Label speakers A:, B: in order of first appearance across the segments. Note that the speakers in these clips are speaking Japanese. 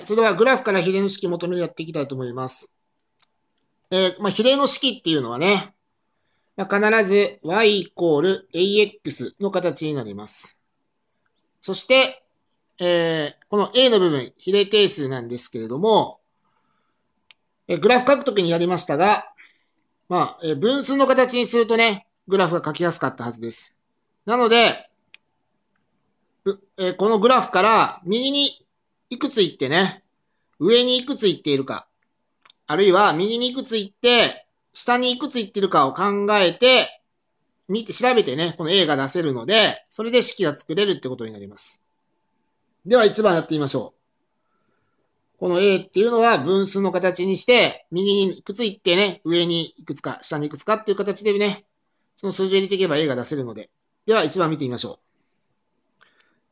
A: い、それではグラフから比例の式を求めるやっていきたいと思います。えー、まあ、比例の式っていうのはね、まあ、必ず y イコール ax の形になります。そして、えー、この a の部分、比例定数なんですけれども、えー、グラフ書くときにやりましたが、まあ、えー、分数の形にするとね、グラフが書きやすかったはずです。なので、えー、このグラフから右にいくつ行ってね、上にいくつ行っているか、あるいは右にいくつ行って、下にいくつ行ってるかを考えて、見て、調べてね、この A が出せるので、それで式が作れるってことになります。では1番やってみましょう。この A っていうのは分数の形にして、右にいくつ行ってね、上にいくつか、下にいくつかっていう形でね、その数字を入れていけば A が出せるので。では1番見てみましょ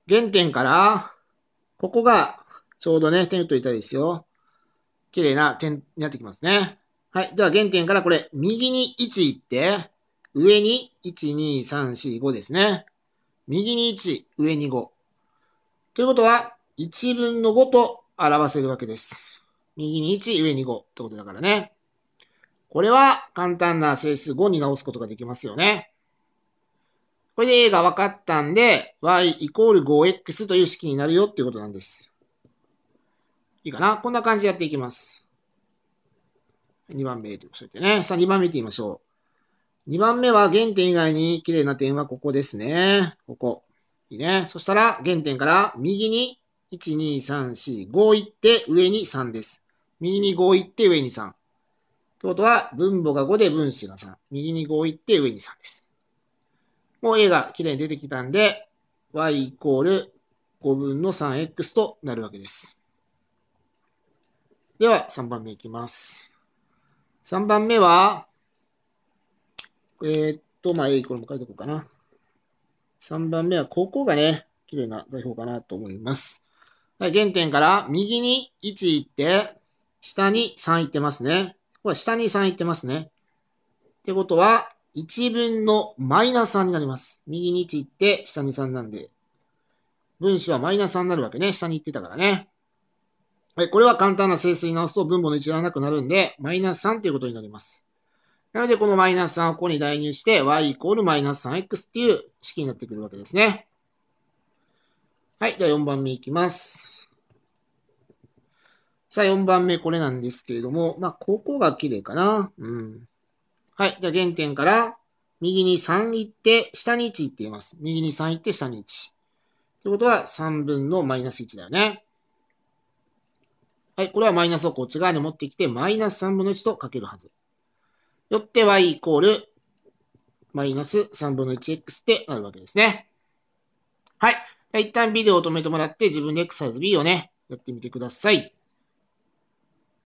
A: う。原点から、ここがちょうどね、テントいたですよ。綺麗な点になってきますね。はい。では、原点からこれ、右に1行って、上に1、2、3、4、5ですね。右に1、上に5。ということは、1分の5と表せるわけです。右に1、上に5ってことだからね。これは簡単な整数5に直すことができますよね。これで A が分かったんで、y イコール 5x という式になるよっていうことなんです。いいかなこんな感じでやっていきます。2番目とおっしってね。さあ、2番目行ってみましょう。2番目は原点以外に綺麗な点はここですね。ここ。いいね。そしたら、原点から右に1、2、3、4、5行って上に3です。右に5行って上に3。ってことは、分母が5で分子が3。右に5行って上に3です。もう A が綺麗に出てきたんで、y イコール5分の 3x となるわけです。では、3番目いきます。3番目は、えー、っと、まあ、いイコも書いておこうかな。3番目は、ここがね、綺麗な座標かなと思います。はい、原点から右に1行って、下に3行ってますね。これ下に3行ってますね。ってことは、1分のマイナス3になります。右に1行って、下に3なんで。分子はマイナス3になるわけね。下に行ってたからね。はい、これは簡単な整数に直すと分母の1がなくなるんで、マイナス3ということになります。なので、このマイナス3をここに代入して、y イコールマイナス 3x っていう式になってくるわけですね。はい、では4番目いきます。さあ、4番目これなんですけれども、まあ、ここが綺麗かな。うん。はい、じゃあ原点から、右に3行って、下に1行っています。右に3行って、下に1。ということは、3分のマイナス1だよね。はい、これはマイナスをこっち側に持ってきて、マイナス3分の1とかけるはず。よって y イコール、マイナス3分の 1x ってなるわけですね。はい。一旦ビデオを止めてもらって、自分で x サイズ b をね、やってみてください。